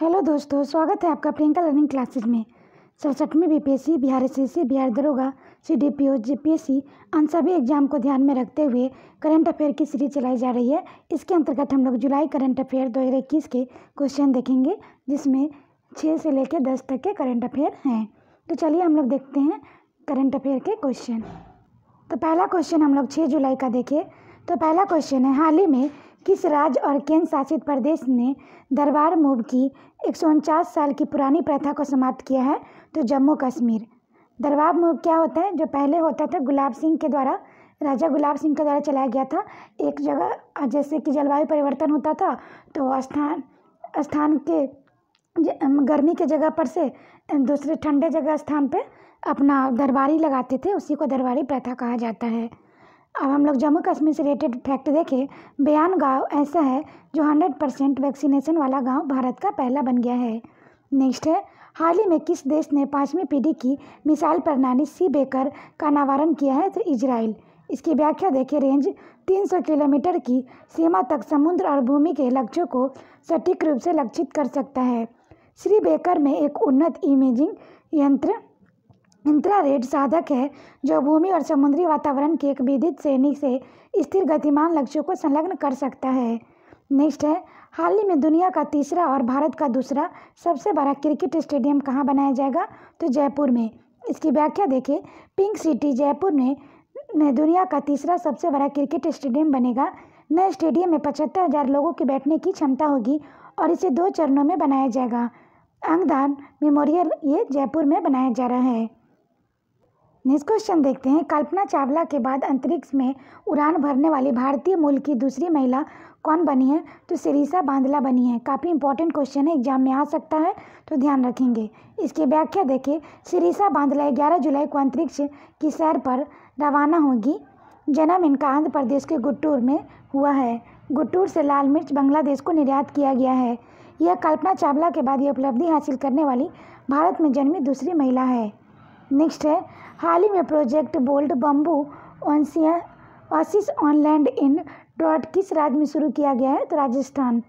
hello दोस्तों स्वागत है आपका प्रियंका लर्निंग क्लासेस में सड़सठवीं B P Bihar S C Bihar दरोगा C D P O G P S C अन सभी एग्जाम को ध्यान में रखते हुए करंट अफेयर की सीरीज चलाई जा रही है इसके अंतर्गत हम लोग जुलाई करंट अफेयर दो हज़ार इक्कीस के क्वेश्चन देखेंगे जिसमें छः से लेकर दस तक के करंट अफेयर हैं तो चलिए हम लोग देखते हैं करंट अफेयर के क्वेश्चन तो पहला क्वेश्चन हम लोग छः जुलाई का देखें तो पहला क्वेश्चन है हाल ही में किस राज्य और केंद्र शासित प्रदेश ने दरबार मूव की एक साल की पुरानी प्रथा को समाप्त किया है तो जम्मू कश्मीर दरबार मूव क्या होता है जो पहले होता था गुलाब सिंह के द्वारा राजा गुलाब सिंह के द्वारा चलाया गया था एक जगह जैसे कि जलवायु परिवर्तन होता था तो स्थान स्थान के गर्मी के जगह पर से दूसरे ठंडे जगह स्थान पर अपना दरबारी लगाते थे उसी को दरबारी प्रथा कहा जाता है अब हम लोग जम्मू कश्मीर से रिलेटेड फैक्ट देखें बयान गांव ऐसा है जो हंड्रेड परसेंट वैक्सीनेशन वाला गांव भारत का पहला बन गया है नेक्स्ट है हाल ही में किस देश ने पाँचवीं पीढ़ी की मिसाइल प्रणाली सी बेकर का अनावरण किया है तो इजराइल इसकी व्याख्या देखें रेंज 300 किलोमीटर की सीमा तक समुद्र और भूमि के लक्ष्यों को सटीक रूप से लक्षित कर सकता है श्री बेकर में एक उन्नत इमेजिंग यंत्र इंफ्रारेड साधक है जो भूमि और समुद्री वातावरण की एक विधित श्रेणी से स्थिर गतिमान लक्ष्यों को संलग्न कर सकता है नेक्स्ट है हाल ही में दुनिया का तीसरा और भारत का दूसरा सबसे बड़ा क्रिकेट स्टेडियम कहाँ बनाया जाएगा तो जयपुर में इसकी व्याख्या देखें पिंक सिटी जयपुर में ने दुनिया का तीसरा सबसे बड़ा क्रिकेट स्टेडियम बनेगा नए स्टेडियम में पचहत्तर हज़ार लोगों के बैठने की क्षमता होगी और इसे दो चरणों में बनाया जाएगा अंगदान मेमोरियल ये जयपुर में बनाया जा रहा है नेक्स्ट क्वेश्चन देखते हैं कल्पना चावला के बाद अंतरिक्ष में उड़ान भरने वाली भारतीय मूल की दूसरी महिला कौन बनी है तो सिरीसा बांदला बनी है काफ़ी इंपॉर्टेंट क्वेश्चन है एग्जाम में आ सकता है तो ध्यान रखेंगे इसकी व्याख्या देखें सिरीसा बांदला ग्यारह जुलाई को अंतरिक्ष की सैर पर रवाना होगी जन्म इनका आंध्र प्रदेश के गुट्टूर में हुआ है गुट्टूर से लाल मिर्च बांग्लादेश को निर्यात किया गया है यह कल्पना चावला के बाद यह उपलब्धि हासिल करने वाली भारत में जन्मी दूसरी महिला है नेक्स्ट है हाल ही में प्रोजेक्ट बोल्ड बम्बू ऑनसिया ऑसिस ऑन लैंड इन डॉट किस राज्य में शुरू किया गया है तो राजस्थान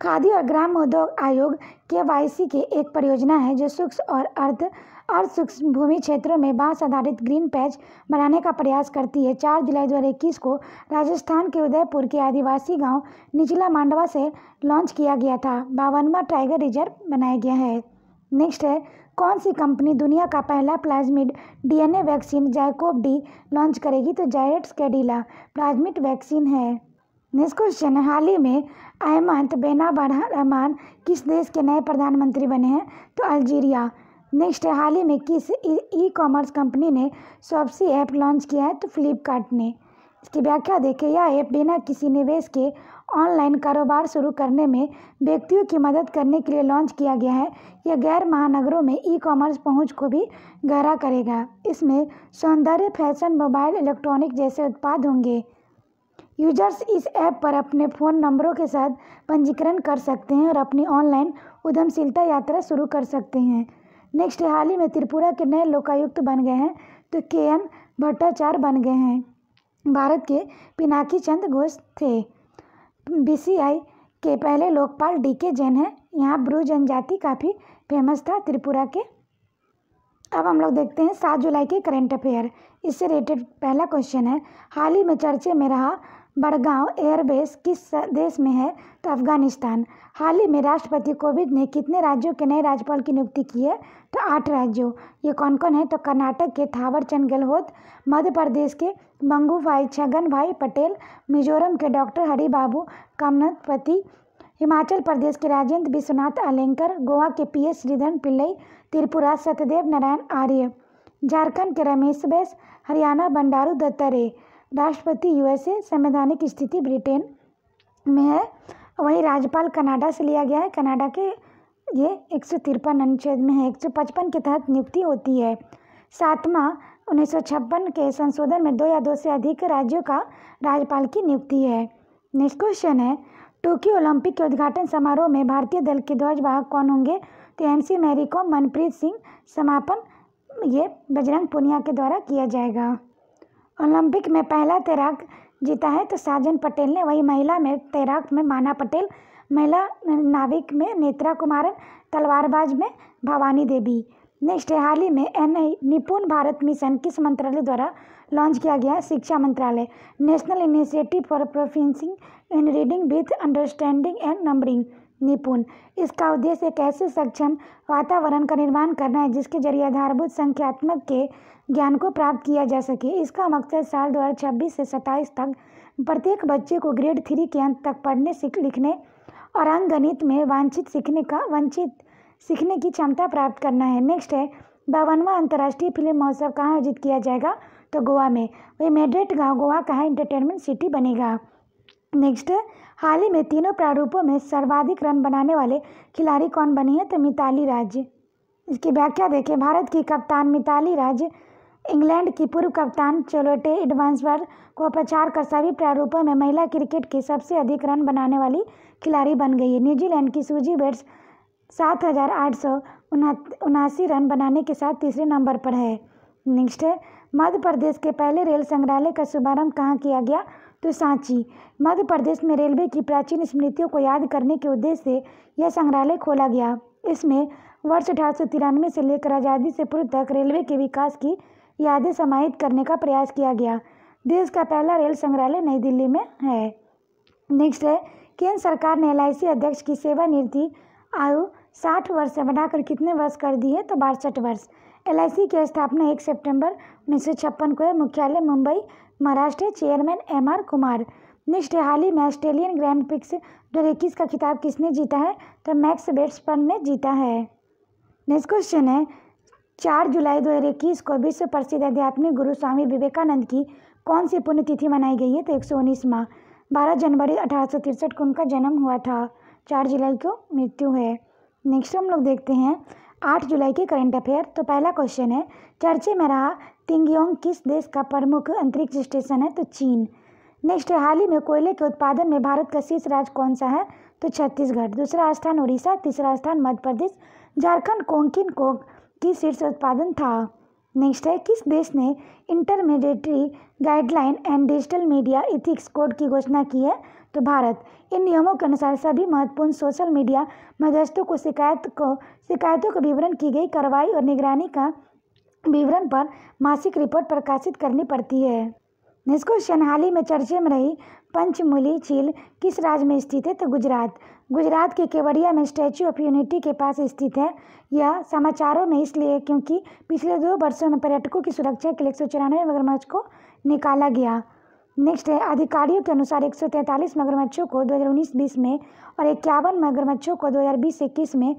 खादी और ग्राम उद्योग आयोग के वाई सी के एक परियोजना है जो सूक्ष्म और अर्ध अर्ध सूक्ष्म भूमि क्षेत्रों में बांस आधारित ग्रीन पैच बनाने का प्रयास करती है चार जुलाई दो हज़ार इक्कीस को राजस्थान के उदयपुर के आदिवासी गांव निचला मांडवा से लॉन्च किया गया था बावनवा टाइगर रिजर्व बनाया गया है नेक्स्ट है कौन सी कंपनी दुनिया का पहला प्लाज्मिड डीएनए वैक्सीन जैकोब डी लॉन्च करेगी तो जायरेट्स कैडिला प्लाज्मिड वैक्सीन है नेक्स्ट क्वेश्चन हाल ही में अहमद बेना रहमान किस देश के नए प्रधानमंत्री बने हैं तो अल्जीरिया नेक्स्ट हाल ही में किस ई कॉमर्स कंपनी ने सॉप्सी ऐप लॉन्च किया है तो फ्लिपकार्ट ने इसकी व्याख्या देखें यह ऐप बिना किसी निवेश के ऑनलाइन कारोबार शुरू करने में व्यक्तियों की मदद करने के लिए लॉन्च किया गया है यह गैर महानगरों में ई कॉमर्स पहुंच को भी गहरा करेगा इसमें सौंदर्य फैशन मोबाइल इलेक्ट्रॉनिक जैसे उत्पाद होंगे यूजर्स इस ऐप पर अपने फ़ोन नंबरों के साथ पंजीकरण कर सकते हैं और अपनी ऑनलाइन उद्यमशीलता यात्रा शुरू कर सकते हैं नेक्स्ट हाल ही में त्रिपुरा के नए लोकायुक्त बन गए हैं तो के एन भट्टाचार्य बन गए हैं भारत के पिनाकी चंद घोष थे बीसीआई के पहले लोकपाल डी के जैन है यहाँ ब्रू जनजाति काफ़ी फेमस था त्रिपुरा के अब हम लोग देखते हैं सात जुलाई के करंट अफेयर इससे रिलेटेड पहला क्वेश्चन है हाल ही में चर्चे में रहा बड़गांव एयरबेस किस देश में है तो अफगानिस्तान हाल ही में राष्ट्रपति कोविंद ने कितने राज्यों के नए राज्यपाल की नियुक्ति की है तो आठ राज्यों ये कौन कौन है तो कर्नाटक के थावर चंद गहलोत मध्य प्रदेश के मंगू भाई छगन भाई पटेल मिजोरम के डॉक्टर हरिबाबू कमनपति हिमाचल प्रदेश के राजेंद्र विश्वनाथ आलेंकर गोवा के पी एस श्रीधर पिल्लई त्रिपुरा सत्यदेव नारायण आर्य झारखंड के रमेश बैस हरियाणा बंडारू दत्तरे राष्ट्रपति यूएसए संवैधानिक स्थिति ब्रिटेन में है वहीं राज्यपाल कनाडा से लिया गया है कनाडा के ये एक सौ तिरपन अनुच्छेद में है एक सौ पचपन के तहत नियुक्ति होती है सातवां उन्नीस सौ छप्पन के संशोधन में दो या दो से अधिक राज्यों का राज्यपाल की नियुक्ति है नेक्स्ट क्वेश्चन है टोक्यो ओलंपिक के उद्घाटन समारोह में भारतीय दल के ध्वजवाहक कौन होंगे तो एम सी मैरी कॉम मनप्रीत सिंह समापन ये बजरंग पुनिया के द्वारा किया जाएगा ओलंपिक में पहला तैराक जीता है तो साजन पटेल ने वही महिला में तैराक में माना पटेल महिला नाविक में नेत्रा कुमारन तलवारबाज में भवानी देवी नेक्स्ट हाल ही में एन आई निपुण भारत मिशन किस मंत्रालय द्वारा लॉन्च किया गया शिक्षा मंत्रालय national initiative for proficiency in reading with understanding and numbering Nipun इसका उद्देश्य एक ऐसे सक्षम वातावरण का निर्माण करना है जिसके जरिए आधारभूत संख्यात्मक के ज्ञान को प्राप्त किया जा सके इसका मकसद साल दो से सत्ताईस तक प्रत्येक बच्चे को ग्रेड थ्री के अंत तक पढ़ने सीख लिखने और अंग गणित में वांछित सीखने का वंचित सीखने की क्षमता प्राप्त करना है नेक्स्ट है बावनवा अंतर्राष्ट्रीय फिल्म महोत्सव कहाँ आयोजित किया जाएगा तो गोवा में वे मेड्रेट गाँव गोवा कहाँ इंटरटेनमेंट सिटी बनेगा नेक्स्ट हाल ही में तीनों प्रारूपों में सर्वाधिक रन बनाने वाले खिलाड़ी कौन बनी है तो मिताली राज्य इसकी व्याख्या देखें भारत की कप्तान मिताली राज्य इंग्लैंड की पूर्व कप्तान चोलोटे एडवांसवर को पछाड़ कर सभी प्रारूपों में महिला क्रिकेट की सबसे अधिक रन बनाने वाली खिलाड़ी बन गई है न्यूजीलैंड की सूजी बेट्स सात हज़ार आठ सौ उनासी रन बनाने के साथ तीसरे नंबर पर है नेक्स्ट है मध्य प्रदेश के पहले रेल संग्रहालय का शुभारंभ कहाँ किया गया तो सांची मध्य प्रदेश में रेलवे की प्राचीन स्मृतियों को याद करने के उद्देश्य से यह संग्रहालय खोला गया इसमें वर्ष अठारह से लेकर आज़ादी से पूर्व तक रेलवे के विकास की यादें समाहित करने का प्रयास किया गया देश का पहला रेल संग्रहालय नई दिल्ली में है नेक्स्ट है केंद्र सरकार ने एल अध्यक्ष की सेवानिवृत्ति आयु साठ वर्ष से बढ़ाकर कितने वर्ष कर दी है तो बासठ वर्ष एल की स्थापना एक सितंबर उन्नीस को है मुख्यालय Mumbai Maharashtra chairman M R Kumar next हाल ही में ऑस्ट्रेलियन ग्रैंड प्रिक्स दो इक्कीस का खिताब किसने जीता है तो मैक्स बेट्सपन ने जीता है नेक्स्ट क्वेश्चन है चार जुलाई दो हज़ार इक्कीस को विश्व प्रसिद्ध आध्यात्मिक गुरु स्वामी विवेकानंद की कौन सी पुण्यतिथि मनाई गई है तो एक सौ उन्नीसवा बारह जनवरी अठारह सौ तिरसठ को उनका जन्म हुआ था चार जुलाई को मृत्यु है नेक्स्ट हम लोग देखते हैं आठ जुलाई के करंट अफेयर तो पहला क्वेश्चन है चर्चे में रहा तिंगयोंग किस देश का प्रमुख अंतरिक्ष स्टेशन है तो चीन नेक्स्ट हाल ही में कोयले के उत्पादन में भारत का शीर्ष राज्य कौन सा है तो छत्तीसगढ़ दूसरा स्थान उड़ीसा तीसरा स्थान मध्य प्रदेश झारखंड कोंकिन को की शीर्ष उत्पादन था नेक्स्ट है किस देश ने intermediary guideline and digital media ethics code की घोषणा की है तो भारत इन नियमों के अनुसार सभी महत्वपूर्ण सोशल मीडिया मध्यस्थों को शिकायत को शिकायतों के विवरण की गई कार्रवाई और निगरानी का विवरण पर मासिक रिपोर्ट प्रकाशित करनी पड़ती है निस्को क्वेश्चन हाल ही में चर्चे में रही पंचमुली झील किस राज्य में स्थित है तो गुजरात गुजरात के केवड़िया में स्टैचू ऑफ यूनिटी के पास स्थित है यह समाचारों में इसलिए क्योंकि पिछले दो वर्षों में पर्यटकों की सुरक्षा के लिए एक सौ चौरानवे मगरमच्छ को निकाला गया नेक्स्ट है अधिकारियों के अनुसार एक सौ तैंतालीस मगरमच्छों को उन्नीस बीस में और इक्यावन मगरमच्छों को बीस इक्कीस में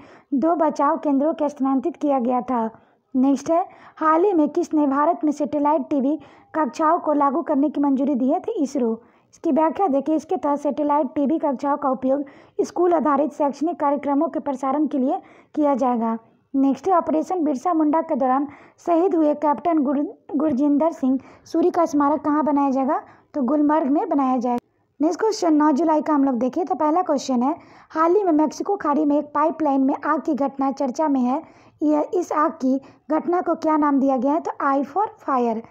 दो बचाव केंद्रों के स्थानांतरित किया गया था नेक्स्ट है हाल ही में किसने भारत में सैटेलाइट टीवी कक्षाओं को लागू करने की मंजूरी दी है इसरो इसकी व्याख्या देखिए इसके तहत सैटेलाइट टीवी कक्षाओं का उपयोग स्कूल आधारित शैक्षणिक कार्यक्रमों के प्रसारण के लिए किया जाएगा नेक्स्ट है ऑपरेशन बिरसा मुंडा के दौरान शहीद हुए कैप्टन गुर गुरजिंदर सिंह सूरी का स्मारक कहाँ बनाया जाएगा तो गुलमर्ग में बनाया जाएगा नेक्स्ट क्वेश्चन नौ जुलाई का हम लोग देखें तो पहला क्वेश्चन है हाल ही में मेक्सिको खाड़ी में एक पाइपलाइन में आग की घटना चर्चा में है यह इस आग की घटना को क्या नाम दिया गया है तो आई फॉर फायर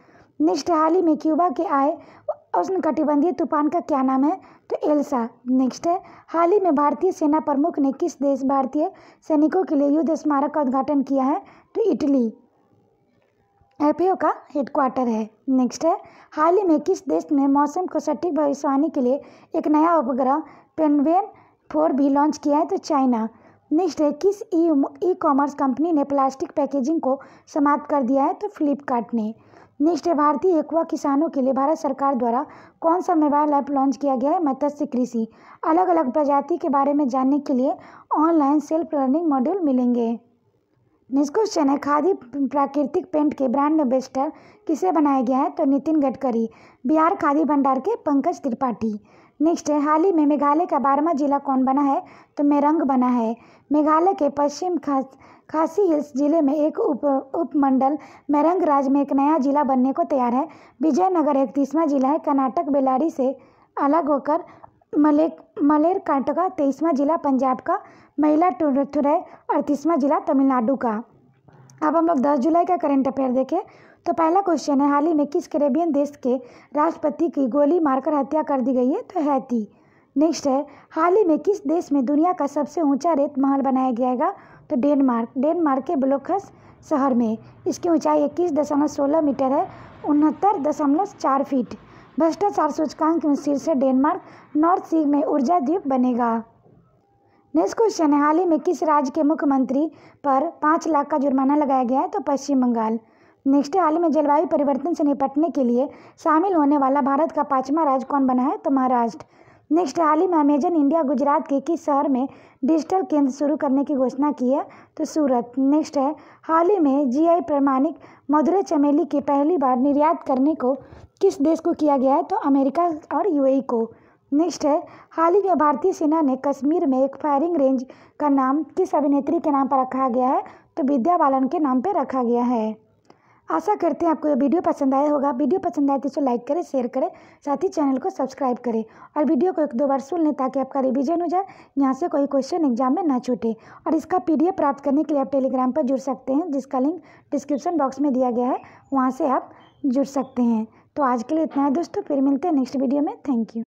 नेक्स्ट हाल ही में क्यूबा के आए उष्ण कटिबंधीय तूफान का क्या नाम है तो एल्सा नेक्स्ट है हाल ही में भारतीय सेना प्रमुख ने किस देश भारतीय सैनिकों के लिए युद्ध स्मारक का उद्घाटन किया है तो इटली एपीओ का हेडक्वार्टर है नेक्स्ट है हाल ही में किस देश ने मौसम को सटीक भविष्यवाणी के लिए एक नया उपग्रह पेनवेन फोर भी लॉन्च किया है तो चाइना नेक्स्ट है किस ई ई कॉमर्स कंपनी ने प्लास्टिक पैकेजिंग को समाप्त कर दिया है तो फ्लिपकार्ट ने नेक्स्ट है भारतीय एक्वा किसानों के लिए भारत सरकार द्वारा कौन सा मोबाइल ऐप लॉन्च किया गया है मत्स्य कृषि अलग अलग प्रजाति के बारे में जानने के लिए ऑनलाइन सेल्फ लर्निंग मॉड्यूल मिलेंगे क्वेश्चन है खादी प्राकृतिक पेंट के ब्रांड एम्बेस्टर किसे बनाया गया है तो नितिन गडकरी बिहार खादी भंडार के पंकज त्रिपाठी नेक्स्ट है हाल ही में मेघालय का बारहवा जिला कौन बना है तो मेरंग बना है मेघालय के पश्चिम खास खासी हिल्स जिले में एक उप उपमंडल मेरंग राज्य में एक नया जिला बनने को तैयार है विजयनगर इकतीसवां जिला है कर्नाटक बेलारी से अलग होकर मलेर मलेरकांट तेईसवां ज़िला पंजाब का महिला टुरथुरय अड़तीसवां ज़िला तमिलनाडु का अब हम लोग दस जुलाई का करंट अफेयर देखें तो पहला क्वेश्चन है हाल ही में किस कैरेबियन देश के राष्ट्रपति की गोली मारकर हत्या कर दी गई है तो हैती नेक्स्ट है हाल ही में किस देश में दुनिया का सबसे ऊंचा रेत महल बनाया जाएगा तो डेनमार्क डेनमार्क के ब्लोखस शहर में इसकी ऊंचाई इक्कीस दशमलव सोलह मीटर है उनहत्तर दशमलव चार फीट भ्रष्टाचार सूचकांक में शीर्ष डेनमार्क नॉर्थ सी में ऊर्जा द्वीप बनेगा नेक्स्ट क्वेश्चन है हाल ही में किस राज्य के मुख्यमंत्री पर पाँच लाख का जुर्माना लगाया गया है तो पश्चिम बंगाल नेक्स्ट हाल ही में जलवायु परिवर्तन से निपटने के लिए शामिल होने वाला भारत का पाँचवा राज्य कौन बना है तो महाराष्ट्र नेक्स्ट हाल ही में अमेजन इंडिया गुजरात के किस शहर में डिजिटल केंद्र शुरू करने की घोषणा की है तो सूरत नेक्स्ट है हाल ही में जीआई प्रमाणिक मधुरे चमेली की पहली बार निर्यात करने को किस देश को किया गया है तो अमेरिका और यूएई को नेक्स्ट है हाल ही में भारतीय सेना ने कश्मीर में एक फायरिंग रेंज का नाम किस अभिनेत्री के नाम पर रखा गया है तो विद्या बालन के नाम पर रखा गया है आशा करते हैं आपको ये वीडियो पसंद आया होगा वीडियो पसंद आए तो इसे लाइक करें शेयर करें साथ ही चैनल को सब्सक्राइब करें और वीडियो को एक दो बार सुन लें ताकि आपका रिवीजन हो जाए यहाँ से कोई क्वेश्चन एग्जाम में ना छूटे और इसका पीडीएफ प्राप्त करने के लिए आप टेलीग्राम पर जुड़ सकते हैं जिसका लिंक डिस्क्रिप्शन बॉक्स में दिया गया है वहाँ से आप जुड़ सकते हैं तो आज के लिए इतना है दोस्तों फिर मिलते हैं नेक्स्ट वीडियो में थैंक यू